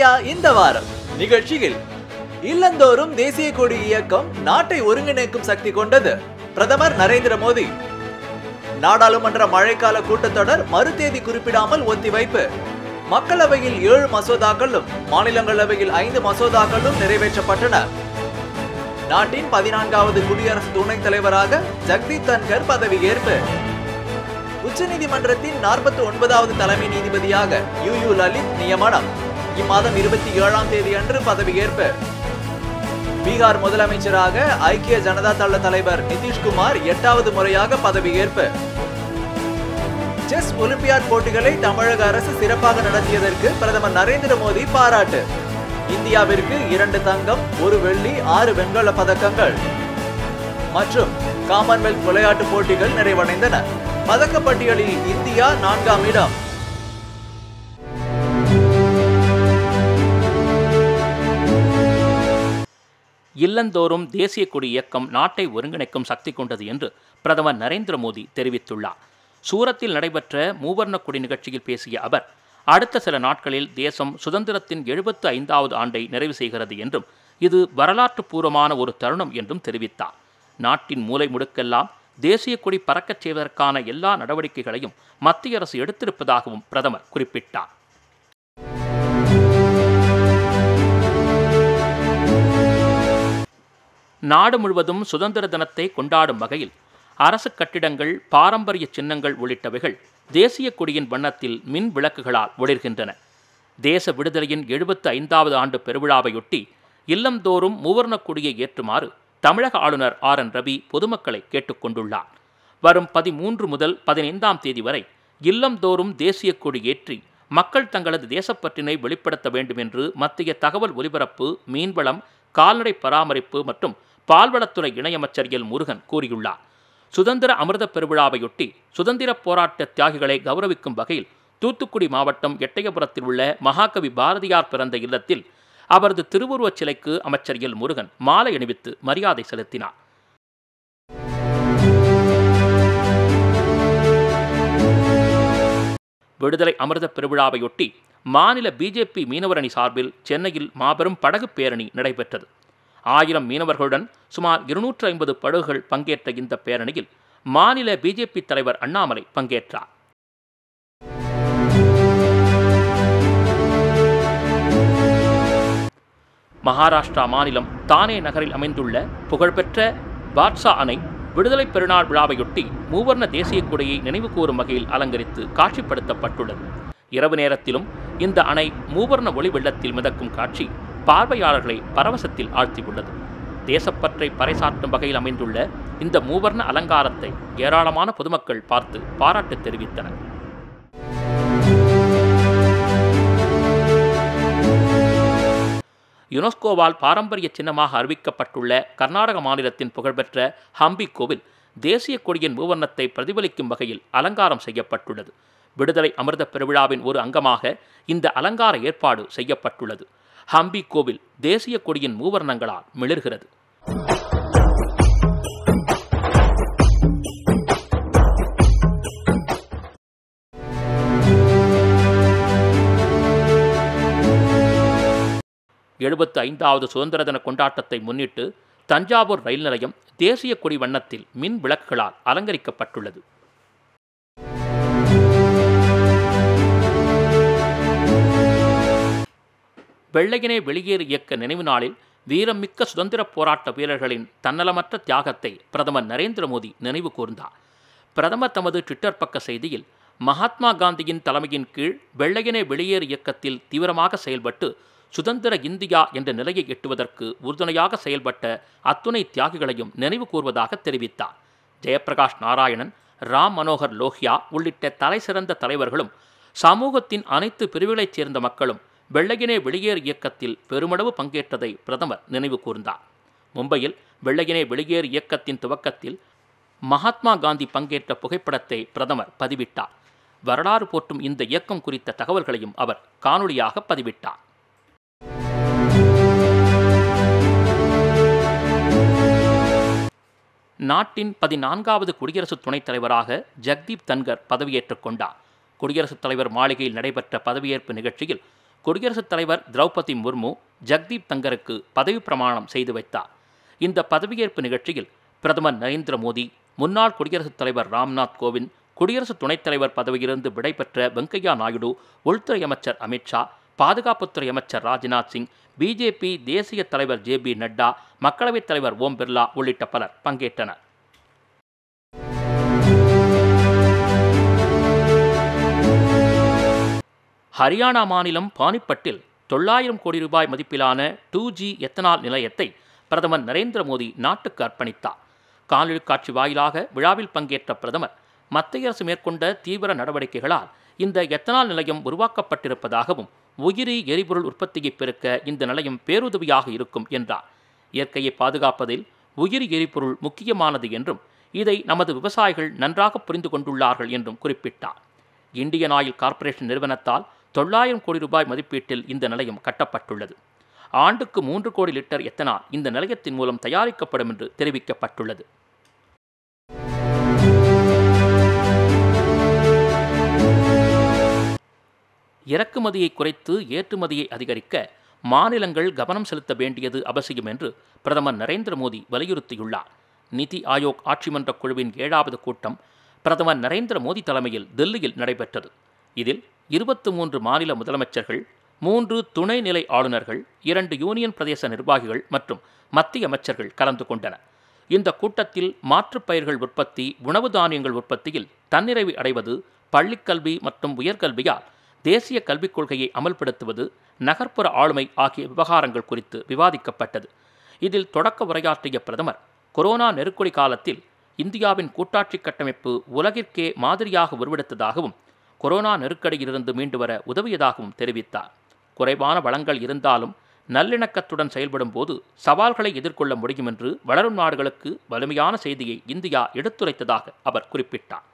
India இந்த வாரம் நிகழ்ச்சியில் இல்லந்தோறும் தேசிய கொடி இயக்கம் நாட்டை ஒருங்கிணைக்கும் சக்தி கொண்டது பிரதமர் நரேந்திர மோடி நாடாளுமன்ற மழைக்கால கூட்டத்தொடர் மறுதேதி குறிப்பிடாமல் ஒத்திவைப்பு மக்களவையில் ஏழு மசோதாக்களும் மாநிலங்களவையில் ஐந்து மசோதாக்களும் நிறைவேற்றப்பட்டன நாட்டின் பதினான்காவது குடியரசு துணைத் தலைவராக ஜக்தீப் தன்கர் பதவியேற்பு உச்சநீதிமன்றத்தின் நாற்பத்தி ஒன்பதாவது தலைமை நீதிபதியாக யூ யூ லலித் நியமனம் இம்மாதம் இருபத்தி ஏழாம் தேதி அன்று பதவியேற்பு பீகார் முதலமைச்சராக ஐக்கிய ஜனதா தள தலைவர் நிதிஷ்குமார் எட்டாவது முறையாக பதவியேற்பு செஸ் ஒலிம்பியாட் போட்டிகளை தமிழக அரசு சிறப்பாக நடத்தியதற்கு பிரதமர் நரேந்திர மோடி பாராட்டு இந்தியாவிற்கு இரண்டு தங்கம் ஒரு வெள்ளி ஆறு வெண்கல பதக்கங்கள் மற்றும் காமன்வெல்த் விளையாட்டு போட்டிகள் நிறைவடைந்தன பதக்கப்பட்டியலில் இந்தியா நான்காம் இடம் இல்லந்தோறும் தேசிய கொடி இயக்கம் நாட்டை ஒருங்கிணைக்கும் சக்தி கொண்டது என்று பிரதமர் நரேந்திர மோடி தெரிவித்துள்ளார் சூரத்தில் நடைபெற்ற மூவர்ண கொடி நிகழ்ச்சியில் பேசிய அவர் அடுத்த சில நாட்களில் தேசம் சுதந்திரத்தின் எழுபத்து ஐந்தாவது ஆண்டை நிறைவு செய்கிறது என்றும் இது வரலாற்று பூர்வமான ஒரு தருணம் என்றும் தெரிவித்தார் நாட்டின் மூலை முடுக்கெல்லாம் தேசிய கொடி பறக்கச் செய்வதற்கான எல்லா நடவடிக்கைகளையும் மத்திய அரசு எடுத்திருப்பதாகவும் பிரதமர் குறிப்பிட்டார் நாடு முழுவதும் சுதந்திர தினத்தை கொண்டாடும் வகையில் அரசு கட்டிடங்கள் பாரம்பரிய சின்னங்கள் உள்ளிட்டவைகள் தேசிய கொடியின் வண்ணத்தில் மின் விளக்குகளால் ஒளிர்கின்றன தேச விடுதலையின் எழுபத்து ஐந்தாவது ஆண்டு பெருவிழாவையொட்டி இல்லந்தோறும் மூவர்ணக் கொடியை ஏற்றுமாறு தமிழக ஆளுநர் ஆர் என் ரவி பொதுமக்களை கேட்டுக்கொண்டுள்ளார் வரும் பதிமூன்று முதல் பதினைந்தாம் தேதி வரை இல்லந்தோறும் தேசிய கொடி ஏற்றி மக்கள் தங்களது தேசப்பற்றினை வெளிப்படுத்த வேண்டும் என்று மத்திய தகவல் ஒலிபரப்பு மீன்வளம் கால்நடை பராமரிப்பு மற்றும் பால்வளத்துறை இணையமைச்சர் எல் முருகன் கூறியுள்ளார் சுதந்திர அமிர்த பெருவிழாவையொட்டி சுதந்திர போராட்ட தியாகிகளை கௌரவிக்கும் வகையில் தூத்துக்குடி மாவட்டம் எட்டயபுரத்தில் உள்ள மகாகவி பாரதியார் பிறந்த இல்லத்தில் அவரது திருவுருவச் சிலைக்கு அமைச்சர் எல் முருகன் மாலை அணிவித்து மரியாதை செலுத்தினார் விடுதலை அமிர்த பெருவிழாவையொட்டி மாநில பிஜேபி மீனவரணி சார்பில் சென்னையில் மாபெரும் படகு பேரணி நடைபெற்றது ஆயிரம் மீனவர்களுடன் சுமார் இருநூற்று ஐம்பது படகுகள் பங்கேற்ற இந்த பேரணியில் மாநில பிஜேபி தலைவர் அண்ணாமலை பங்கேற்றார் மகாராஷ்டிரா மாநிலம் தானே நகரில் அமைந்துள்ள புகழ்பெற்ற பாட்ஷா அணை விடுதலை பெருநாள் விழாவையொட்டி மூவர்ண தேசிய கொடையை நினைவு வகையில் அலங்கரித்து காட்சிப்படுத்தப்பட்டுள்ளது இரவு நேரத்திலும் இந்த அணை மூவர்ண ஒளி வெள்ளத்தில் மிதக்கும் காட்சி பார்வையாளர்களை பரவசத்தில் ஆழ்த்தி உள்ளது தேசப்பற்றை பறைசாற்றும் வகையில் அமைந்துள்ள இந்த மூவர்ண அலங்காரத்தை ஏராளமான பொதுமக்கள் பார்த்து பாராட்டு தெரிவித்தனர் யுனெஸ்கோவால் பாரம்பரிய சின்னமாக அறிவிக்கப்பட்டுள்ள கர்நாடக மாநிலத்தின் புகழ்பெற்ற ஹம்பி கோவில் தேசிய கொடியின் மூவர்ணத்தை பிரதிபலிக்கும் வகையில் அலங்காரம் செய்யப்பட்டுள்ளது விடுதலை அமிர்த பெருவிழாவின் ஒரு அங்கமாக இந்த அலங்கார ஏற்பாடு செய்யப்பட்டுள்ளது ஹம்பி கோவில் தேசிய கொடியின் மூவர்ணங்களால் மிளர்கிறது எழுபத்து ஐந்தாவது சுதந்திர தின கொண்டாட்டத்தை முன்னிட்டு தஞ்சாவூர் ரயில் நிலையம் தேசிய கொடி வண்ணத்தில் மின் விளக்குகளால் அலங்கரிக்கப்பட்டுள்ளது வெள்ளையனே வெளியேறு இயக்க நினைவு நாளில் வீரமிக்க சுதந்திர போராட்ட வீரர்களின் தன்னலமற்ற தியாகத்தை பிரதமர் நரேந்திர மோடி நினைவு கூர்ந்தார் பிரதமர் தமது ட்விட்டர் பக்க செய்தியில் மகாத்மா காந்தியின் தலைமையின் கீழ் வெள்ளையனே வெளியேறு இயக்கத்தில் தீவிரமாக செயல்பட்டு சுதந்திர இந்தியா என்ற நிலையை எட்டுவதற்கு உறுதுணையாக செயல்பட்ட அத்துணை தியாகிகளையும் நினைவு கூர்வதாக தெரிவித்தார் ஜெயபிரகாஷ் நாராயணன் ராம் மனோகர் லோஹியா உள்ளிட்ட தலைசிறந்த தலைவர்களும் சமூகத்தின் அனைத்து பிரிவுகளைச் சேர்ந்த மக்களும் வெள்ளையனே வெளியேறு இயக்கத்தில் பெருமளவு பங்கேற்றதை பிரதமர் நினைவு கூர்ந்தார் மும்பையில் வெள்ளையனே வெளியேறு இயக்கத்தின் துவக்கத்தில் மகாத்மா காந்தி பங்கேற்ற புகைப்படத்தை பிரதமர் பதிவிட்டார் வரலாறு போற்றும் இந்த இயக்கம் குறித்த தகவல்களையும் அவர் காணொளியாக பதிவிட்டார் நாட்டின் பதினான்காவது குடியரசுத் துணைத் தலைவராக ஜக்தீப் தன்கர் பதவியேற்றுக் கொண்டார் குடியரசுத் தலைவர் மாளிகையில் நடைபெற்ற பதவியேற்பு நிகழ்ச்சியில் குடியரசுத் தலைவர் திரௌபதி முர்மு ஜக்தீப் தங்கருக்கு பதவி பிரமாணம் செய்து வைத்தார் இந்த பதவியேற்பு நிகழ்ச்சியில் பிரதமர் நரேந்திர மோடி முன்னாள் குடியரசுத் தலைவர் ராம்நாத் கோவிந்த் குடியரசு துணைத் தலைவர் பதவியிலிருந்து விடைபெற்ற வெங்கையா நாயுடு உள்துறை அமைச்சர் அமித்ஷா பாதுகாப்புத்துறை அமைச்சர் ராஜ்நாத் சிங் பிஜேபி தேசிய தலைவர் ஜே பி நட்டா மக்களவைத் தலைவர் ஓம் பிர்லா உள்ளிட்ட பலர் பங்கேற்றனர் ஹரியானா மாநிலம் பானிப்பட்டில் தொள்ளாயிரம் கோடி ரூபாய் மதிப்பிலான டூ ஜி எத்தனால் நிலையத்தை பிரதமர் நரேந்திர மோடி நாட்டுக்கு அர்ப்பணித்தார் காணொலி காட்சி வாயிலாக விழாவில் பங்கேற்ற பிரதமர் மத்திய அரசு மேற்கொண்ட தீவிர நடவடிக்கைகளால் இந்த எத்தனால் நிலையம் உருவாக்கப்பட்டிருப்பதாகவும் உயிரி எரிபொருள் உற்பத்தியை பெருக்க இந்த நிலையம் பேருதவியாக இருக்கும் என்றார் இயற்கையை பாதுகாப்பதில் உயிரி எரிபொருள் முக்கியமானது என்றும் இதை நமது விவசாயிகள் நன்றாக புரிந்து கொண்டுள்ளார்கள் என்றும் குறிப்பிட்டார் இந்தியன் ஆயில் கார்ப்பரேஷன் நிறுவனத்தால் தொள்ளாயிரம் கோடி ரூபாய் மதிப்பீட்டில் இந்த நிலையம் கட்டப்பட்டுள்ளது ஆண்டுக்கு மூன்று கோடி லிட்டர் எத்தனால் இந்த நிலையத்தின் மூலம் தயாரிக்கப்படும் என்று தெரிவிக்கப்பட்டுள்ளது இறக்குமதியை குறைத்து ஏற்றுமதியை அதிகரிக்க மாநிலங்கள் கவனம் செலுத்த வேண்டியது அவசியம் என்று பிரதமர் நரேந்திர மோடி வலியுறுத்தியுள்ளார் நிதி ஆயோக் ஆட்சி மன்ற குழுவின் ஏழாவது கூட்டம் பிரதமர் நரேந்திர மோடி தலைமையில் தில்லியில் நடைபெற்றது இதில் இருபத்து மூன்று மாநில முதலமைச்சர்கள் மூன்று துணைநிலை ஆளுநர்கள் இரண்டு யூனியன் பிரதேச நிர்வாகிகள் மற்றும் மத்திய அமைச்சர்கள் கலந்து கொண்டனர் இந்த கூட்டத்தில் மாற்றுப் பயிர்கள் உற்பத்தி உணவு தானியங்கள் உற்பத்தியில் தன்னிறைவு அடைவது பள்ளிக்கல்வி மற்றும் உயர்கல்வியால் தேசிய கல்விக் கொள்கையை அமல்படுத்துவது நகர்ப்புற ஆளுமை ஆகிய விவகாரங்கள் குறித்து விவாதிக்கப்பட்டது இதில் தொடக்க உரையாற்றிய பிரதமர் கொரோனா நெருக்கடி காலத்தில் இந்தியாவின் கூட்டாட்சி கட்டமைப்பு உலகிற்கே மாதிரியாக உருவெடுத்ததாகவும் கொரோனா நெருக்கடியிலிருந்து மீண்டு வர உதவியதாகவும் தெரிவித்தார் குறைவான வளங்கள் இருந்தாலும் நல்லிணக்கத்துடன் செயல்படும் போது சவால்களை எதிர்கொள்ள முடியும் என்று வளரும் நாடுகளுக்கு வலிமையான செய்தியை இந்தியா எடுத்துரைத்ததாக அவர் குறிப்பிட்டார்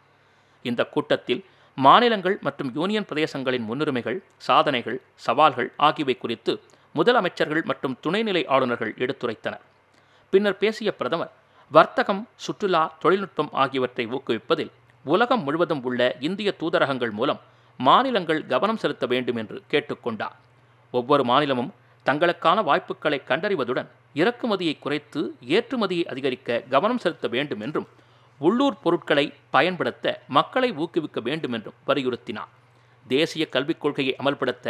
இந்த கூட்டத்தில் மாநிலங்கள் மற்றும் யூனியன் பிரதேசங்களின் முன்னுரிமைகள் சாதனைகள் சவால்கள் ஆகியவை குறித்து முதலமைச்சர்கள் மற்றும் துணைநிலை ஆளுநர்கள் எடுத்துரைத்தனர் பின்னர் பேசிய பிரதமர் வர்த்தகம் சுற்றுலா தொழில்நுட்பம் ஆகியவற்றை ஊக்குவிப்பதில் உலகம் முழுவதும் உள்ள இந்திய தூதரகங்கள் மூலம் மாநிலங்கள் கவனம் செலுத்த வேண்டும் என்று கேட்டுக்கொண்டார் ஒவ்வொரு மாநிலமும் தங்களுக்கான வாய்ப்புகளை கண்டறிவதுடன் இறக்குமதியை குறைத்து ஏற்றுமதியை அதிகரிக்க கவனம் செலுத்த வேண்டும் என்றும் உள்ளூர் பொருட்களை பயன்படுத்த மக்களை ஊக்குவிக்க வேண்டும் என்றும் வலியுறுத்தினார் தேசிய கல்விக் கொள்கையை அமல்படுத்த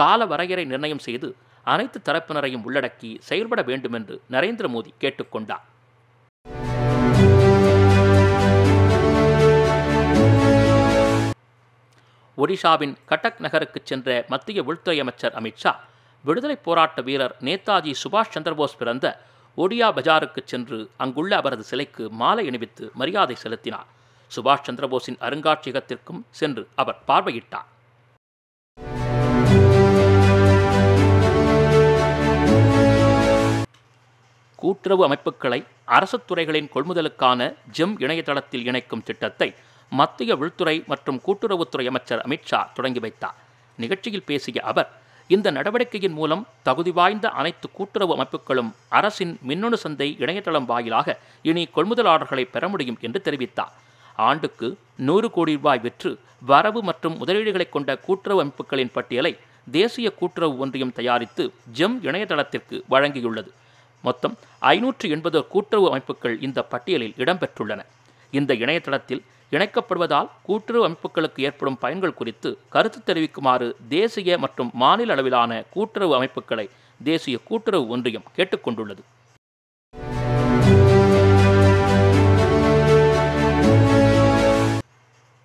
கால வரையறை நிர்ணயம் செய்து அனைத்து தரப்பினரையும் உள்ளடக்கி செயல்பட வேண்டும் என்று நரேந்திர மோடி கேட்டுக்கொண்டார் ஒடிஷாவின் கட்டக் நகருக்கு சென்ற மத்திய உள்துறை அமைச்சர் அமித்ஷா விடுதலை போராட்ட வீரர் நேதாஜி சுபாஷ் சந்திரபோஸ் பிறந்த ஒடியா பஜாருக்கு சென்று அங்குள்ள அவரது சிலைக்கு மாலை அணிவித்து மரியாதை செலுத்தினார் சுபாஷ் சந்திரபோஸின் அருங்காட்சியகத்திற்கும் சென்று அவர் பார்வையிட்டார் கூட்டுறவு அமைப்புகளை அரசு துறைகளின் கொள்முதலுக்கான ஜெம் இணையதளத்தில் இணைக்கும் திட்டத்தை மத்திய உள்துறை மற்றும் கூட்டுறவுத்துறை அமைச்சர் அமித்ஷா தொடங்கி வைத்தார் நிகழ்ச்சியில் பேசிய அவர் இந்த நடவடிக்கையின் மூலம் தகுதி வாய்ந்த அனைத்து கூட்டுறவு அமைப்புகளும் அரசின் மின்னணு சந்தை இணையதளம் வாயிலாக இனி கொள்முதலாளர்களை பெற முடியும் என்று தெரிவித்தார் ஆண்டுக்கு நூறு கோடி ரூபாய் விற்று வரவு மற்றும் முதலீடுகளை கொண்ட கூட்டுறவு அமைப்புகளின் பட்டியலை தேசிய கூட்டுறவு ஒன்றியம் தயாரித்து ஜெம் இணையதளத்திற்கு வழங்கியுள்ளது மொத்தம் ஐநூற்று எண்பது கூட்டுறவு அமைப்புகள் இந்த பட்டியலில் இடம்பெற்றுள்ளன இந்த இணையதளத்தில் இணைக்கப்படுவதால் கூட்டுறவு அமைப்புகளுக்கு ஏற்படும் பயன்கள் குறித்து கருத்து தெரிவிக்குமாறு தேசிய மற்றும் மாநில அளவிலான கூட்டுறவு அமைப்புகளை தேசிய கூட்டுறவு ஒன்றியம் கேட்டுக்கொண்டுள்ளது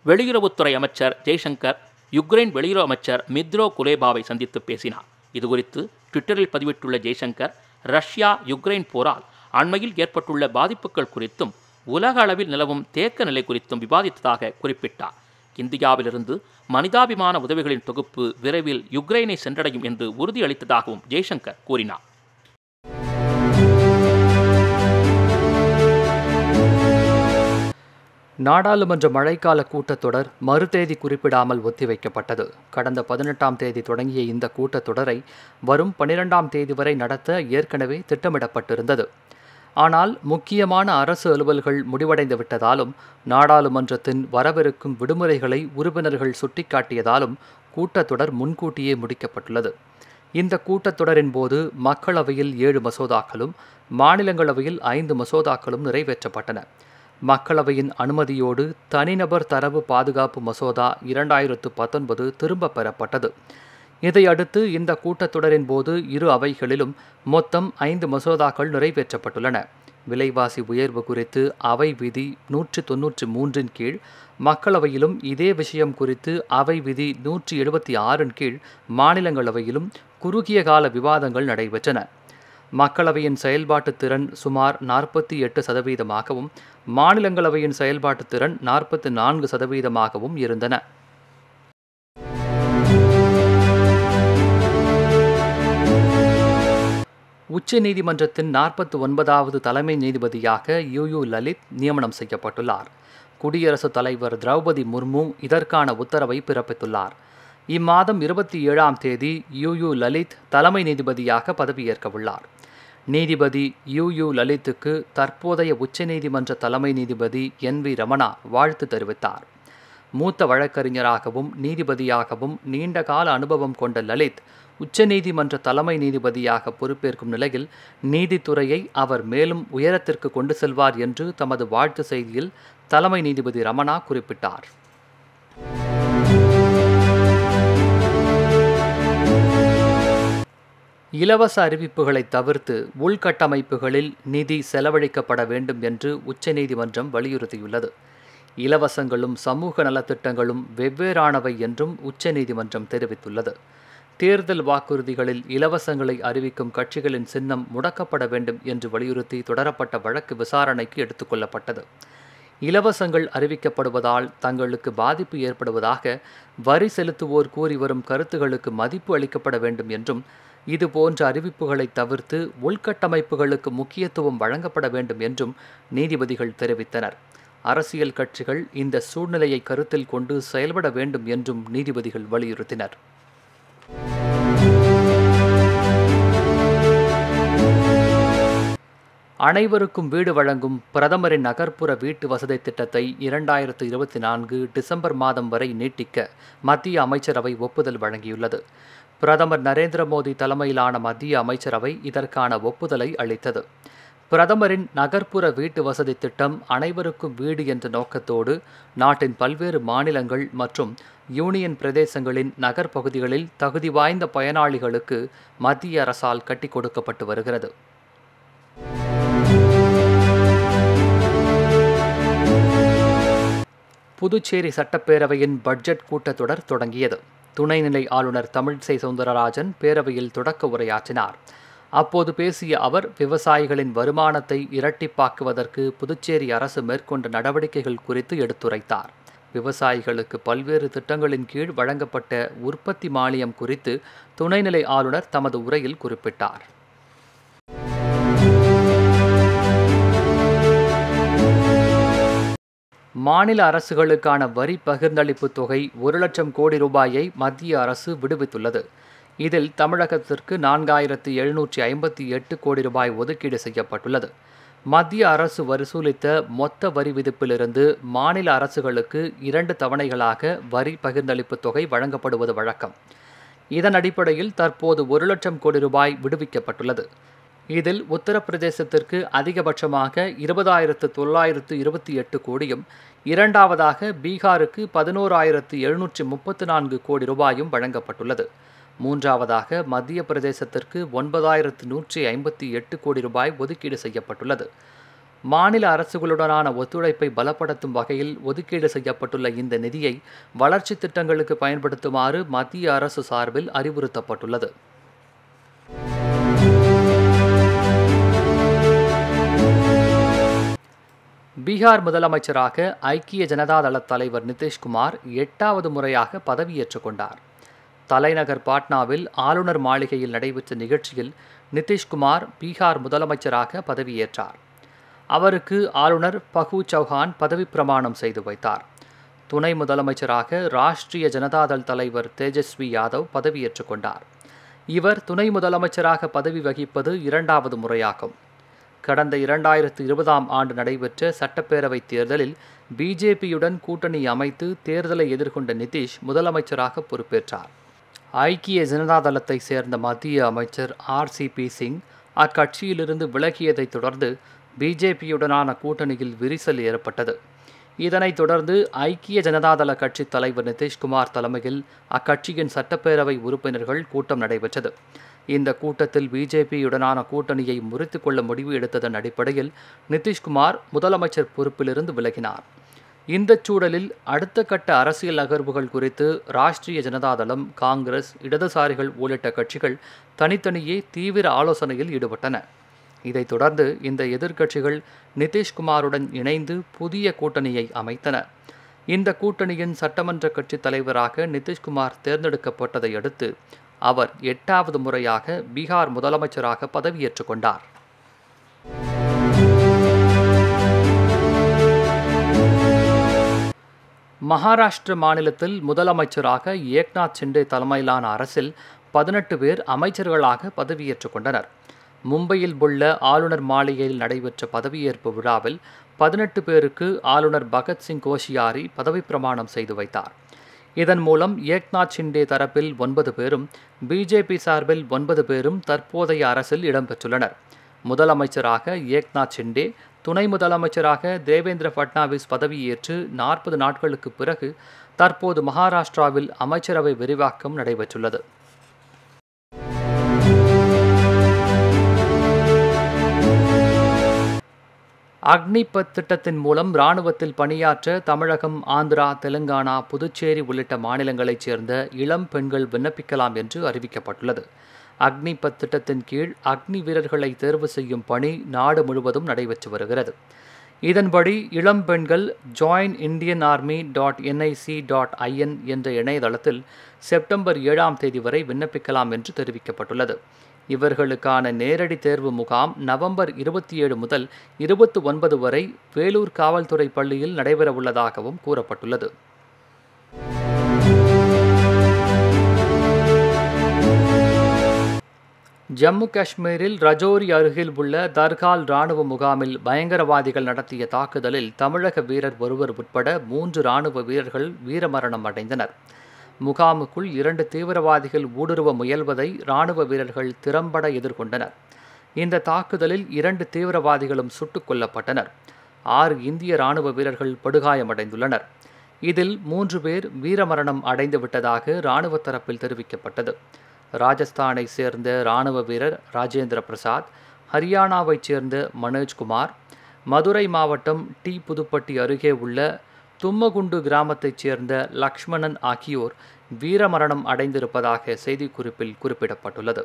வெளியுறவுத்துறை அமைச்சர் ஜெய்சங்கர் யுக்ரைன் வெளியுறவு அமைச்சர் மித்ரோ குலேபாவை சந்தித்து பேசினார் இதுகுறித்து ட்விட்டரில் பதிவிட்டுள்ள ஜெய்சங்கர் ரஷ்யா யுக்ரைன் போரால் அண்மையில் ஏற்பட்டுள்ள பாதிப்புகள் குறித்தும் உலக அளவில் நிலவும் தேக்க நிலை குறித்தும் விவாதித்ததாக குறிப்பிட்டார் இந்தியாவிலிருந்து மனிதாபிமான உதவிகளின் தொகுப்பு விரைவில் யுக்ரைனை சென்றடையும் என்று உறுதியளித்ததாகவும் ஜெய்சங்கர் கூறினார் நாடாளுமன்ற மழைக்கால கூட்டத்தொடர் மறுதேதி குறிப்பிடாமல் ஒத்திவைக்கப்பட்டது கடந்த பதினெட்டாம் தேதி தொடங்கிய இந்த கூட்டத்தொடரை வரும் பனிரெண்டாம் தேதி வரை நடத்த ஏற்கனவே திட்டமிடப்பட்டிருந்தது ஆனால் முக்கியமான அரசு அலுவல்கள் முடிவடைந்து விட்டதாலும் நாடாளுமன்றத்தின் வரவிருக்கும் விடுமுறைகளை உறுப்பினர்கள் சுட்டிக்காட்டியதாலும் கூட்டத்தொடர் முன்கூட்டியே முடிக்கப்பட்டுள்ளது இந்த கூட்டத்தொடரின் போது மக்களவையில் ஏழு மசோதாக்களும் மாநிலங்களவையில் ஐந்து மசோதாக்களும் நிறைவேற்றப்பட்டன மக்களவையின் அனுமதியோடு தனிநபர் தரவு பாதுகாப்பு மசோதா இரண்டாயிரத்து பத்தொன்பது திரும்பப் பெறப்பட்டது இதையடுத்து இந்த கூட்டத்தொடரின் போது இரு அவைகளிலும் மொத்தம் ஐந்து மசோதாக்கள் நிறைவேற்றப்பட்டுள்ளன விலைவாசி உயர்வு குறித்து அவை விதி நூற்று தொன்னூற்றி மூன்றின் கீழ் மக்களவையிலும் இதே விஷயம் குறித்து அவை விதி நூற்றி எழுபத்தி ஆறின் கீழ் மாநிலங்களவையிலும் குறுகிய கால விவாதங்கள் நடைபெற்றன மக்களவையின் செயல்பாட்டு திறன் சுமார் நாற்பத்தி எட்டு சதவீதமாகவும் மாநிலங்களவையின் செயல்பாட்டு திறன் நாற்பத்தி நான்கு சதவீதமாகவும் இருந்தன உச்ச நீதிமன்றத்தின் நாற்பத்தி ஒன்பதாவது தலைமை நீதிபதியாக யூ யூ லலித் நியமனம் செய்யப்பட்டுள்ளார் குடியரசுத் தலைவர் திரௌபதி முர்மு இதற்கான உத்தரவை பிறப்பித்துள்ளார் இம்மாதம் இருபத்தி ஏழாம் தேதி யூ யூ லலித் தலைமை நீதிபதியாக பதவியேற்கவுள்ளார் நீதிபதி யூ யூ லலித்துக்கு தற்போதைய உச்சநீதிமன்ற தலைமை நீதிபதி என் வி ரமணா வாழ்த்து தெரிவித்தார் மூத்த வழக்கறிஞராகவும் நீதிபதியாகவும் நீண்டகால அனுபவம் கொண்ட லலித் உச்சநீதிமன்ற தலைமை நீதிபதியாக பொறுப்பேற்கும் நிலையில் நீதித்துறையை அவர் மேலும் உயரத்திற்கு கொண்டு செல்வார் என்று தமது வாழ்த்து செய்தியில் தலைமை நீதிபதி ரமணா குறிப்பிட்டார் இலவச அறிவிப்புகளை தவிர்த்து உள்கட்டமைப்புகளில் நிதி செலவழிக்கப்பட வேண்டும் என்று உச்சநீதிமன்றம் வலியுறுத்தியுள்ளது இலவசங்களும் சமூக நலத்திட்டங்களும் வெவ்வேறானவை என்றும் உச்சநீதிமன்றம் தெரிவித்துள்ளது தேர்தல் வாக்குறுதிகளில் இலவசங்களை அறிவிக்கும் கட்சிகளின் சின்னம் முடக்கப்பட வேண்டும் என்று வலியுறுத்தி தொடரப்பட்ட வழக்கு விசாரணைக்கு எடுத்துக்கொள்ளப்பட்டது இலவசங்கள் அறிவிக்கப்படுவதால் தங்களுக்கு பாதிப்பு ஏற்படுவதாக வரி செலுத்துவோர் கூறி வரும் கருத்துகளுக்கு மதிப்பு அளிக்கப்பட வேண்டும் என்றும் இதுபோன்ற அறிவிப்புகளை தவிர்த்து உள்கட்டமைப்புகளுக்கு முக்கியத்துவம் வழங்கப்பட வேண்டும் என்றும் நீதிபதிகள் தெரிவித்தனர் அரசியல் கட்சிகள் இந்த சூழ்நிலையை கருத்தில் கொண்டு செயல்பட வேண்டும் என்றும் நீதிபதிகள் வலியுறுத்தினர் அனைவருக்கும் வீடு வழங்கும் பிரதமரின் நகர்ப்புற வீட்டு வசதி திட்டத்தை இரண்டாயிரத்து இருபத்தி நான்கு டிசம்பர் மாதம் வரை நீட்டிக்க மத்திய அமைச்சரவை ஒப்புதல் வழங்கியுள்ளது பிரதமர் நரேந்திர மோடி தலைமையிலான மத்திய அமைச்சரவை இதற்கான ஒப்புதலை அளித்தது பிரதமரின் நகர்ப்புற வீட்டு வசதி திட்டம் அனைவருக்கும் வீடு என்ற நோக்கத்தோடு நாட்டின் பல்வேறு மாநிலங்கள் மற்றும் யூனியன் பிரதேசங்களின் நகர்ப்பகுதிகளில் தகுதி வாய்ந்த பயனாளிகளுக்கு மத்திய அரசால் கட்டி கொடுக்கப்பட்டு வருகிறது புதுச்சேரி சட்டப்பேரவையின் பட்ஜெட் கூட்டத்தொடர் தொடங்கியது துணைநிலை ஆளுநர் தமிழிசை சவுந்தரராஜன் பேரவையில் தொடக்க உரையாற்றினார் அப்போது பேசிய அவர் விவசாயிகளின் வருமானத்தை இரட்டிப்பாக்குவதற்கு புதுச்சேரி அரசு மேற்கொண்ட நடவடிக்கைகள் குறித்து எடுத்துரைத்தார் விவசாயிகளுக்கு பல்வேறு திட்டங்களின் கீழ் வழங்கப்பட்ட உற்பத்தி மானியம் குறித்து துணைநிலை ஆளுநர் தமது உரையில் குறிப்பிட்டார் மாநில அரசுகளுக்கான வரி பகிர்ந்தளிப்பு தொகை ஒரு லட்சம் கோடி ரூபாயை மத்திய அரசு விடுவித்துள்ளது இதில் தமிழகத்திற்கு நான்காயிரத்து எழுநூற்றி ஐம்பத்தி எட்டு கோடி ரூபாய் ஒதுக்கீடு செய்யப்பட்டுள்ளது மத்திய அரசு வசூலித்த மொத்த வரி விதிப்பிலிருந்து மாநில அரசுகளுக்கு இரண்டு தவணைகளாக வரி பகிர்ந்தளிப்பு தொகை வழங்கப்படுவது வழக்கம் இதன் அடிப்படையில் தற்போது ஒரு லட்சம் கோடி ரூபாய் விடுவிக்கப்பட்டுள்ளது இதில் உத்தரப்பிரதேசத்திற்கு அதிகபட்சமாக இருபதாயிரத்து தொள்ளாயிரத்து இருபத்தி எட்டு கோடியும் இரண்டாவதாக பீகாருக்கு பதினோராயிரத்து எழுநூற்றி முப்பத்து நான்கு கோடி ரூபாயும் வழங்கப்பட்டுள்ளது மூன்றாவதாக மத்திய பிரதேசத்திற்கு ஒன்பதாயிரத்து நூற்றி ஐம்பத்தி எட்டு கோடி ரூபாய் ஒதுக்கீடு செய்யப்பட்டுள்ளது மாநில அரசுகளுடனான ஒத்துழைப்பை பலப்படுத்தும் வகையில் ஒதுக்கீடு செய்யப்பட்டுள்ள இந்த நிதியை வளர்ச்சி திட்டங்களுக்கு பயன்படுத்துமாறு மத்திய அரசு சார்பில் அறிவுறுத்தப்பட்டுள்ளது பீகார் முதலமைச்சராக ஐக்கிய ஜனதாதள தலைவர் நிதிஷ்குமார் எட்டாவது முறையாக பதவியேற்றுக் கொண்டார் தலைநகர் பாட்னாவில் ஆளுநர் மாளிகையில் நடைபெற்ற நிகழ்ச்சியில் நிதிஷ்குமார் பீகார் முதலமைச்சராக பதவியேற்றார் அவருக்கு ஆளுநர் பகு சௌஹான் பதவி பிரமாணம் செய்து வைத்தார் துணை முதலமைச்சராக ராஷ்டிரிய ஜனதாதள் தலைவர் தேஜஸ்வி யாதவ் பதவியேற்றுக் கொண்டார் இவர் துணை முதலமைச்சராக பதவி வகிப்பது இரண்டாவது முறையாகும் கடந்த இரண்டாயிரத்து இருபதாம் ஆண்டு நடைபெற்ற சட்டப்பேரவைத் தேர்தலில் பிஜேபியுடன் கூட்டணி அமைத்து தேர்தலை எதிர்கொண்ட நிதிஷ் முதலமைச்சராக பொறுப்பேற்றார் ஐக்கிய ஜனதா தளத்தை சேர்ந்த மத்திய அமைச்சர் ஆர் சி பி சிங் அக்கட்சியிலிருந்து விலகியதை தொடர்ந்து பிஜேபியுடனான கூட்டணியில் விரிசல் ஏற்பட்டது இதனைத் தொடர்ந்து ஐக்கிய ஜனதாதள கட்சி தலைவர் நிதிஷ்குமார் தலைமையில் அக்கட்சியின் சட்டப்பேரவை உறுப்பினர்கள் கூட்டம் நடைபெற்றது இந்த கூட்டத்தில் பிஜேபியுடனான கூட்டணியை முறித்து கொள்ள முடிவு எடுத்ததன் அடிப்படையில் நிதிஷ்குமார் முதலமைச்சர் பொறுப்பிலிருந்து விலகினார் இந்த சூழலில் அடுத்த கட்ட அரசியல் நகர்வுகள் குறித்து ராஷ்டிரிய ஜனதாதளம் காங்கிரஸ் இடதுசாரிகள் உள்ளிட்ட கட்சிகள் தனித்தனியே தீவிர ஆலோசனையில் ஈடுபட்டன இதைத் தொடர்ந்து இந்த எதிர்க்கட்சிகள் நிதிஷ்குமாருடன் இணைந்து புதிய கூட்டணியை அமைத்தன இந்த கூட்டணியின் சட்டமன்ற கட்சித் தலைவராக நிதிஷ்குமார் தேர்ந்தெடுக்கப்பட்டதை அடுத்து அவர் எட்டாவது முறையாக பீகார் முதலமைச்சராக பதவியேற்றுக் கொண்டார் மகாராஷ்டிர மாநிலத்தில் முதலமைச்சராக ஏக்நாத் சிண்டே தலைமையிலான அரசில் பதினெட்டு பேர் அமைச்சர்களாக பதவியேற்றுக் கொண்டனர் மும்பையில் உள்ள ஆளுநர் மாளிகையில் நடைபெற்ற பதவியேற்பு விழாவில் பதினெட்டு பேருக்கு ஆளுநர் பகத்சிங் கோஷியாரி பதவி பிரமாணம் செய்து வைத்தார் இதன் மூலம் ஏக்நாத் ஷிண்டே தரப்பில் ஒன்பது பேரும் பிஜேபி சார்பில் ஒன்பது பேரும் தற்போதைய அரசில் இடம்பெற்றுள்ளனர் முதலமைச்சராக ஏக்நாத் ஷிண்டே துணை முதலமைச்சராக தேவேந்திர பட்னாவிஸ் பதவியேற்று நாற்பது நாட்களுக்கு பிறகு தற்போது மகாராஷ்டிராவில் அமைச்சரவை விரிவாக்கம் நடைபெற்றுள்ளது அக்னிபத் திட்டத்தின் மூலம் இராணுவத்தில் பணியாற்ற தமிழகம் ஆந்திரா தெலுங்கானா புதுச்சேரி உள்ளிட்ட மாநிலங்களைச் சேர்ந்த இளம் பெண்கள் விண்ணப்பிக்கலாம் என்று அறிவிக்கப்பட்டுள்ளது அக்னிபத் திட்டத்தின் கீழ் அக்னி வீரர்களை தேர்வு செய்யும் பணி நாடு முழுவதும் நடைபெற்று வருகிறது இதன்படி இளம் பெண்கள் join Indian Army dot NIC dot IN என்ற இணையதளத்தில் செப்டம்பர் ஏழாம் தேதி வரை விண்ணப்பிக்கலாம் என்று தெரிவிக்கப்பட்டுள்ளது இவர்களுக்கான நேரடி தேர்வு முகாம் நவம்பர் இருபத்தி ஏழு முதல் இருபத்தி ஒன்பது வரை வேலூர் காவல்துறை பள்ளியில் நடைபெறவுள்ளதாகவும் கூறப்பட்டுள்ளது ஜம்மு காஷ்மீரில் ரஜோரி அருகில் உள்ள தர்கால் ராணுவ முகாமில் பயங்கரவாதிகள் நடத்திய தாக்குதலில் தமிழக வீரர் ஒருவர் உட்பட மூன்று ராணுவ வீரர்கள் வீரமரணம் அடைந்தனர் முகாமுக்குள் இரண்டு தீவிரவாதிகள் ஊடுருவ முயல்வதை இராணுவ வீரர்கள் திறம்பட எதிர்கொண்டனர் இந்த தாக்குதலில் இரண்டு தீவிரவாதிகளும் சுட்டுக் கொல்லப்பட்டனர் ஆறு இந்திய இராணுவ வீரர்கள் படுகாயமடைந்துள்ளனர் இதில் மூன்று பேர் வீரமரணம் அடைந்துவிட்டதாக இராணுவ தரப்பில் தெரிவிக்கப்பட்டது ராஜஸ்தானை சேர்ந்த இராணுவ வீரர் ராஜேந்திர பிரசாத் ஹரியானாவைச் சேர்ந்த மனோஜ்குமார் மதுரை மாவட்டம் டி புதுப்பட்டி அருகே உள்ள தும்மகுண்டு கிராமத்தைச் சேர்ந்த லக்ஷ்மணன் ஆகியோர் வீரமரணம் அடைந்திருப்பதாக செய்திக்குறிப்பில் குறிப்பிடப்பட்டுள்ளது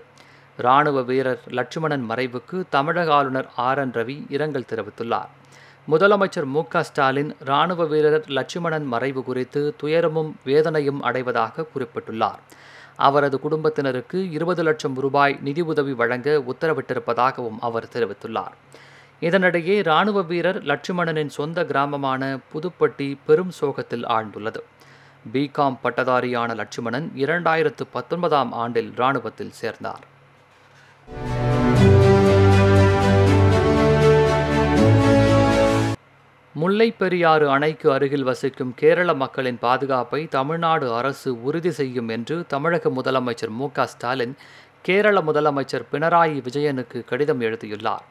இராணுவ வீரர் லட்சுமணன் மறைவுக்கு தமிழக ஆளுநர் ஆர் என் ரவி இரங்கல் தெரிவித்துள்ளார் முதலமைச்சர் மு க ஸ்டாலின் இராணுவ வீரர் லட்சுமணன் மறைவு குறித்து துயரமும் வேதனையும் அடைவதாக குறிப்பிட்டுள்ளார் அவரது குடும்பத்தினருக்கு இருபது லட்சம் ரூபாய் நிதி உதவி வழங்க உத்தரவிட்டிருப்பதாகவும் அவர் தெரிவித்துள்ளார் இதனிடையே இராணுவ வீரர் லட்சுமணனின் சொந்த கிராமமான புதுப்பட்டி பெரும் சோகத்தில் ஆழ்ந்துள்ளது பிகாம் பட்டதாரியான லட்சுமணன் இரண்டாயிரத்து பத்தொன்பதாம் ஆண்டில் இராணுவத்தில் சேர்ந்தார் முல்லை பெரியாறு அணைக்கு அருகில் வசிக்கும் கேரள மக்களின் பாதுகாப்பை தமிழ்நாடு அரசு உறுதி செய்யும் என்று தமிழக முதலமைச்சர் மு ஸ்டாலின் கேரள முதலமைச்சர் பினராயி விஜயனுக்கு கடிதம் எழுதியுள்ளார்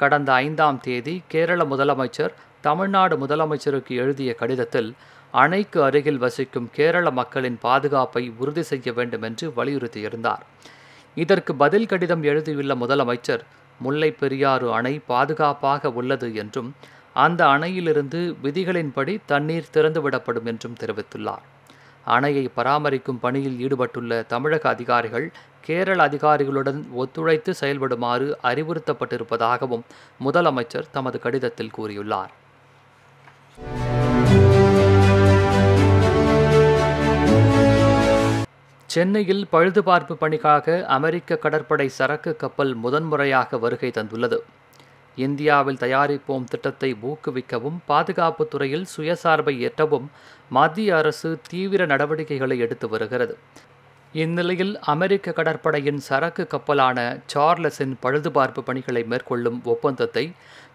கடந்த ஐந்தாம் தேதி கேரள முதலமைச்சர் தமிழ்நாடு முதலமைச்சருக்கு எழுதிய கடிதத்தில் அணைக்கு அருகில் வசிக்கும் கேரள மக்களின் பாதுகாப்பை உறுதி செய்ய வேண்டும் என்று வலியுறுத்தியிருந்தார் இதற்கு பதில் கடிதம் எழுதியுள்ள முதலமைச்சர் முல்லை பெரியாறு அணை பாதுகாப்பாக உள்ளது என்றும் அந்த அணையிலிருந்து விதிகளின்படி தண்ணீர் திறந்துவிடப்படும் என்றும் தெரிவித்துள்ளார் அணையை பராமரிக்கும் பணியில் ஈடுபட்டுள்ள தமிழக அதிகாரிகள் கேரள அதிகாரிகளுடன் ஒத்துழைத்து செயல்படுமாறு அறிவுறுத்தப்பட்டிருப்பதாகவும் முதலமைச்சர் தமது கடிதத்தில் கூறியுள்ளார் சென்னையில் பழுதுபார்ப்பு பணிக்காக அமெரிக்க கடற்படை சரக்கு கப்பல் முதன்முறையாக வருகை தந்துள்ளது இந்தியாவில் தயாரிப்போம் திட்டத்தை ஊக்குவிக்கவும் பாதுகாப்பு துறையில் சுயசார்பை எட்டவும் மத்திய அரசு தீவிர நடவடிக்கைகளை எடுத்து வருகிறது இந்நிலையில் அமெரிக்க கடற்படையின் சரக்கு கப்பலான சார்லஸின் பழுதுபார்ப்பு பணிகளை மேற்கொள்ளும் ஒப்பந்தத்தை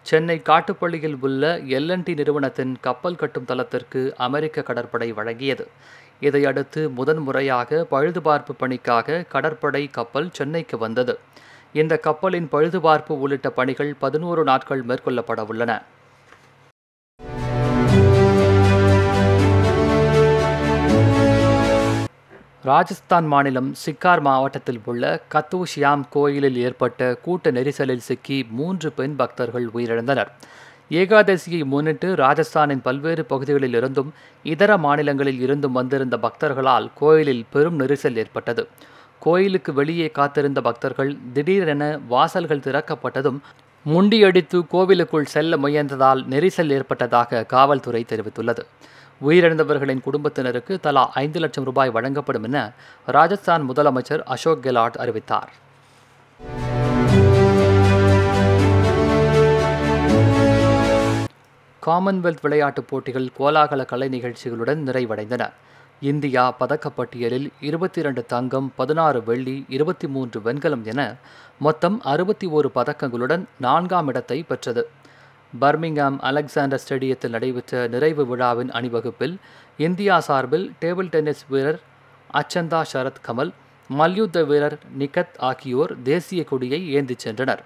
சென்னை காட்டுப்பள்ளியில் உள்ள எல்என்டி நிறுவனத்தின் கப்பல் கட்டும் தளத்திற்கு அமெரிக்க கடற்படை வழங்கியது இதையடுத்து முதன்முறையாக பழுதுபார்ப்பு பணிக்காக கடற்படை கப்பல் சென்னைக்கு வந்தது இந்த கப்பலின் பழுதுபார்ப்பு உள்ளிட்ட பணிகள் பதினோரு நாட்கள் மேற்கொள்ளப்பட உள்ளன ராஜஸ்தான் மாநிலம் சிக்கார் மாவட்டத்தில் உள்ள கத்தூஷியாம் கோயிலில் ஏற்பட்ட கூட்ட நெரிசலில் சிக்கி மூன்று பெண் பக்தர்கள் உயிரிழந்தனர் ஏகாதசியை முன்னிட்டு ராஜஸ்தானின் பல்வேறு பகுதிகளில் இருந்தும் இதர மாநிலங்களில் இருந்தும் வந்திருந்த பக்தர்களால் கோயிலில் பெரும் நெரிசல் ஏற்பட்டது கோயிலுக்கு வெளியே காத்திருந்த பக்தர்கள் திடீரென வாசல்கள் திறக்கப்பட்டதும் முண்டியடித்து கோவிலுக்குள் செல்ல முயன்றதால் நெரிசல் ஏற்பட்டதாக காவல்துறை தெரிவித்துள்ளது உயிரிழந்தவர்களின் குடும்பத்தினருக்கு தலா ஐந்து லட்சம் ரூபாய் வழங்கப்படும் என ராஜஸ்தான் முதலமைச்சர் அசோக் கெலாட் அறிவித்தார் காமன்வெல்த் விளையாட்டுப் போட்டிகள் கோலாகல கலை நிகழ்ச்சிகளுடன் நிறைவடைந்தன இந்தியா பதக்கப்பட்டியலில் இருபத்தி இரண்டு தங்கம் பதினாறு வெள்ளி இருபத்தி மூன்று வெண்கலம் என மொத்தம் அறுபத்தி ஓரு பதக்கங்களுடன் நான்காம் இடத்தை பெற்றது பர்மிங்ஹாம் அலெக்சாண்டர் ஸ்டேடியத்தில் நடைபெற்ற நிறைவு விழாவின் அணிவகுப்பில் இந்தியா சார்பில் டேபிள் டென்னிஸ் வீரர் அச்சந்தா சரத் கமல் மல்யுத்த வீரர் நிகத் ஆகியோர் தேசிய கொடியை ஏந்திச் சென்றனர்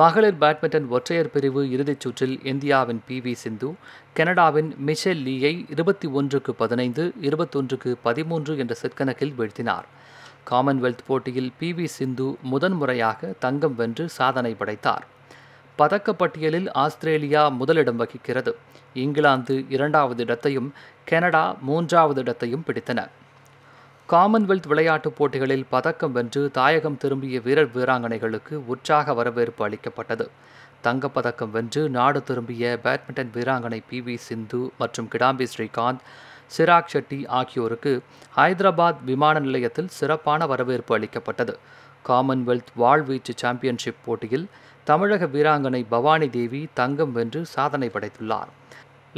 மகளிர் பேட்மிண்டன் ஒற்றையர் பிரிவு இறுதிச் சுற்றில் இந்தியாவின் பி வி சிந்து கனடாவின் மிஷெல் லீயை இருபத்தி ஒன்றுக்கு பதினைந்து இருபத்தொன்றுக்கு பதிமூன்று என்ற செற்கணக்கில் வீழ்த்தினார் காமன்வெல்த் போட்டியில் பி வி சிந்து முதன்முறையாக தங்கம் வென்று சாதனை படைத்தார் பதக்கப்பட்டியலில் ஆஸ்திரேலியா முதலிடம் வகிக்கிறது இங்கிலாந்து இரண்டாவது இடத்தையும் கனடா மூன்றாவது இடத்தையும் பிடித்தன காமன்வெல்த் விளையாட்டுப் போட்டிகளில் பதக்கம் வென்று தாயகம் திரும்பிய வீரர் வீராங்கனைகளுக்கு உற்சாக வரவேற்பு அளிக்கப்பட்டது தங்கப்பதக்கம் வென்று நாடு திரும்பிய பேட்மிண்டன் வீராங்கனை பி வி சிந்து மற்றும் கிடாம்பி ஸ்ரீகாந்த் சிராக் ஷெட்டி ஆகியோருக்கு ஹைதராபாத் விமான நிலையத்தில் சிறப்பான வரவேற்பு அளிக்கப்பட்டது காமன்வெல்த் வாழ்வீச்சு சாம்பியன்ஷிப் போட்டியில் தமிழக வீராங்கனை பவானி தேவி தங்கம் வென்று சாதனை படைத்துள்ளார்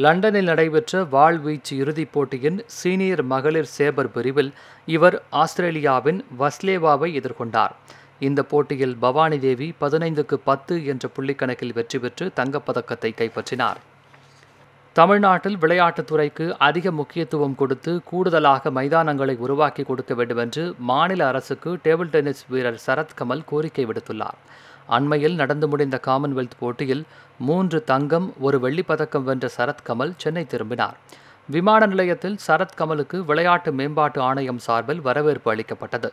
லண்டனில் நடைபெற்ற வாழ்வீச்சு இறுதிப் போட்டியின் சீனியர் மகளிர் சேபர் பிரிவில் இவர் ஆஸ்திரேலியாவின் வஸ்லேவாவை எதிர்கொண்டார் இந்த போட்டியில் பவானி தேவி பதினைந்துக்கு பத்து என்ற புள்ளிக்கணக்கில் வெற்றி பெற்று தங்கப்பதக்கத்தை கைப்பற்றினார் தமிழ்நாட்டில் விளையாட்டுத்துறைக்கு அதிக முக்கியத்துவம் கொடுத்து கூடுதலாக மைதானங்களை உருவாக்கி கொடுக்க வேண்டும் என்று மாநில அரசுக்கு டேபிள் டென்னிஸ் வீரர் சரத்கமல் கோரிக்கை விடுத்துள்ளார் அண்மையில் நடந்து முடிந்த காமன்வெல்த் போட்டியில் மூன்று தங்கம் ஒரு பதக்கம் வென்ற சரத்கமல் சென்னை திரும்பினார் விமான நிலையத்தில் சரத்கமலுக்கு விளையாட்டு மேம்பாட்டு ஆணையம் சார்பில் வரவேற்பு அளிக்கப்பட்டது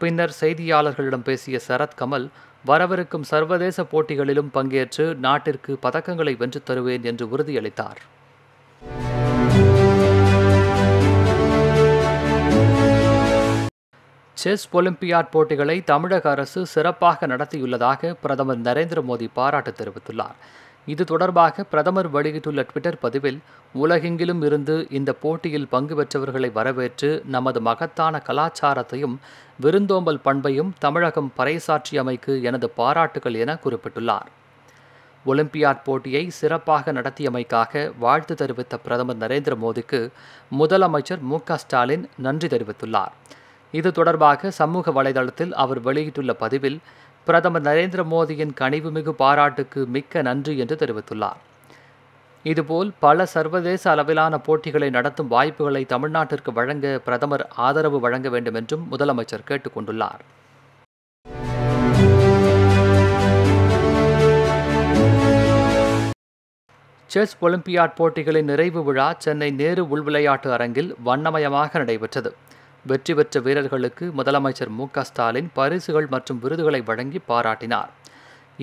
பின்னர் செய்தியாளர்களிடம் பேசிய சரத்கமல் வரவிருக்கும் சர்வதேச போட்டிகளிலும் பங்கேற்று நாட்டிற்கு பதக்கங்களை வென்று தருவேன் என்று உறுதியளித்தார் செஸ் ஒலிம்பியாட் போட்டிகளை தமிழக அரசு சிறப்பாக நடத்தியுள்ளதாக பிரதமர் நரேந்திர மோடி பாராட்டு தெரிவித்துள்ளார் இது தொடர்பாக பிரதமர் வெளியிட்டுள்ள ட்விட்டர் பதிவில் உலகெங்கிலும் இருந்து இந்த போட்டியில் பங்கு பெற்றவர்களை வரவேற்று நமது மகத்தான கலாச்சாரத்தையும் விருந்தோம்பல் பண்பையும் தமிழகம் பறைசாற்றியமைக்கு எனது பாராட்டுகள் என குறிப்பிட்டுள்ளார் ஒலிம்பியாட் போட்டியை சிறப்பாக நடத்தியமைக்காக வாழ்த்து தெரிவித்த பிரதமர் நரேந்திர மோடிக்கு முதலமைச்சர் மு ஸ்டாலின் நன்றி தெரிவித்துள்ளார் இது தொடர்பாக சமூக வலைதளத்தில் அவர் வெளியிட்டுள்ள பதிவில் பிரதமர் நரேந்திர மோடியின் கனிவுமிகு பாராட்டுக்கு மிக்க நன்றி என்று தெரிவித்துள்ளார் இதுபோல் பல சர்வதேச அளவிலான போட்டிகளை நடத்தும் வாய்ப்புகளை தமிழ்நாட்டிற்கு வழங்க பிரதமர் ஆதரவு வழங்க வேண்டும் என்றும் முதலமைச்சர் கேட்டுக்கொண்டுள்ளார் செஸ் ஒலிம்பியாட் போட்டிகளின் நிறைவு விழா சென்னை நேரு உள்விளையாட்டு அரங்கில் வண்ணமயமாக நடைபெற்றது வெற்றி பெற்ற வீரர்களுக்கு முதலமைச்சர் மு ஸ்டாலின் பரிசுகள் மற்றும் விருதுகளை வழங்கி பாராட்டினார்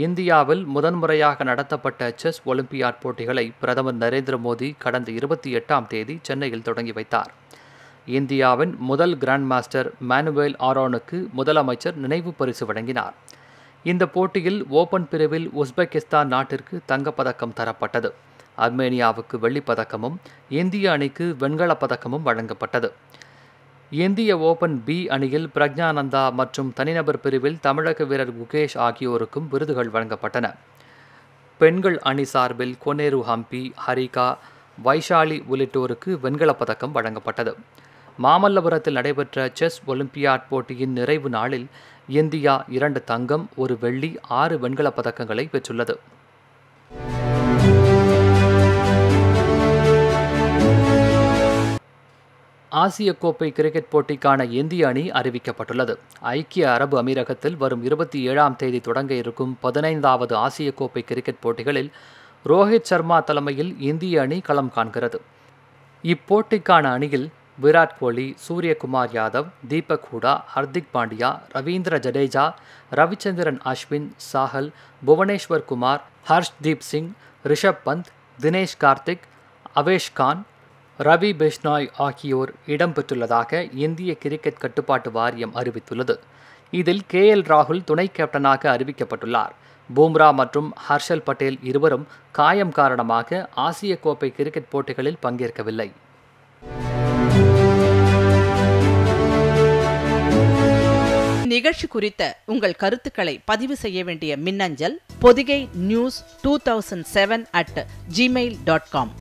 இந்தியாவில் முதன்முறையாக நடத்தப்பட்ட செஸ் ஒலிம்பியாட் போட்டிகளை பிரதமர் நரேந்திர மோடி கடந்த இருபத்தி எட்டாம் தேதி சென்னையில் தொடங்கி வைத்தார் இந்தியாவின் முதல் கிராண்ட் மாஸ்டர் மானுவேல் ஆரோனுக்கு முதலமைச்சர் நினைவு பரிசு வழங்கினார் இந்த போட்டியில் ஓபன் பிரிவில் உஸ்பெகிஸ்தான் நாட்டிற்கு தங்கப்பதக்கம் தரப்பட்டது அர்மேனியாவுக்கு வெள்ளிப்பதக்கமும் இந்திய அணிக்கு வெண்கலப் பதக்கமும் வழங்கப்பட்டது இந்திய ஓபன் பி அணியில் பிரஜானந்தா மற்றும் தனிநபர் பிரிவில் தமிழக வீரர் குகேஷ் ஆகியோருக்கும் விருதுகள் வழங்கப்பட்டன பெண்கள் அணி சார்பில் கொனேரு ஹம்பி ஹரிகா வைஷாலி உள்ளிட்டோருக்கு வெண்கலப் பதக்கம் வழங்கப்பட்டது மாமல்லபுரத்தில் நடைபெற்ற செஸ் ஒலிம்பியாட் போட்டியின் நிறைவு நாளில் இந்தியா இரண்டு தங்கம் ஒரு வெள்ளி ஆறு வெண்கலப் பதக்கங்களை பெற்றுள்ளது ஆசிய கோப்பை கிரிக்கெட் போட்டிக்கான இந்திய அணி அறிவிக்கப்பட்டுள்ளது ஐக்கிய அரபு அமீரகத்தில் வரும் இருபத்தி ஏழாம் தேதி தொடங்க இருக்கும் பதினைந்தாவது ஆசிய கோப்பை கிரிக்கெட் போட்டிகளில் ரோஹித் சர்மா தலைமையில் இந்திய அணி களம் காண்கிறது இப்போட்டிக்கான அணியில் விராட் கோலி சூரியகுமார் யாதவ் தீபக் ஹூடா ஹர்திக் பாண்டியா ரவீந்திர ஜடேஜா ரவிச்சந்திரன் அஸ்வின் சாஹல் புவனேஸ்வர் குமார் ஹர்ஷ்தீப் சிங் ரிஷப் பந்த் தினேஷ் கார்த்திக் அவேஷ் கான் ரவி பிஷ்னாய் ஆகியோர் இடம்பெற்றுள்ளதாக இந்திய கிரிக்கெட் கட்டுப்பாட்டு வாரியம் அறிவித்துள்ளது இதில் கே எல் ராகுல் துணை கேப்டனாக அறிவிக்கப்பட்டுள்ளார் பூம்ரா மற்றும் ஹர்ஷல் பட்டேல் இருவரும் காயம் காரணமாக ஆசிய கோப்பை கிரிக்கெட் போட்டிகளில் பங்கேற்கவில்லை நிகழ்ச்சி குறித்த உங்கள் கருத்துக்களை பதிவு செய்ய வேண்டிய மின்னஞ்சல் Pothigai news two thousand seven at Gmail dot com